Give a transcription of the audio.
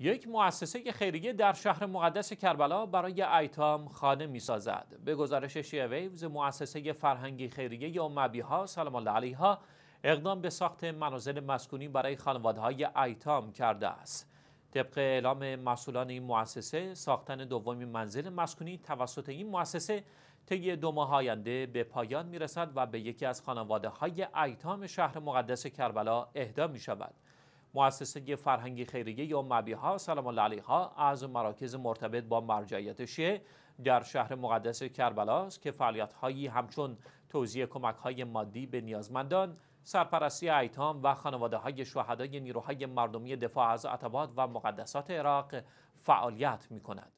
یک مؤسسه خیریه در شهر مقدس کربلا برای ایتام خانه می سازد. به گزارش شیعه ویوز مؤسسه فرهنگی خیریه یا ها سلام الله ها اقدام به ساخت منازل مسکونی برای خانواده های ایتام کرده است. طبق اعلام مسئولان این مؤسسه ساختن دومی منزل مسکونی توسط این مؤسسه طی دو ماه آینده به پایان می رسد و به یکی از خانواده های ایتام شهر مقدس کربلا اهدا می شود. مؤسسه فرهنگی خیریه یا ها سلام الله علیها از مراکز مرتبط با مرجعیت شیعه در شهر مقدس کربلا است که هایی همچون توزیع های مادی به نیازمندان سرپرستی ایتام و خانواده های شهدای نیروهای مردمی دفاع از عتبات و مقدسات عراق فعالیت می کند.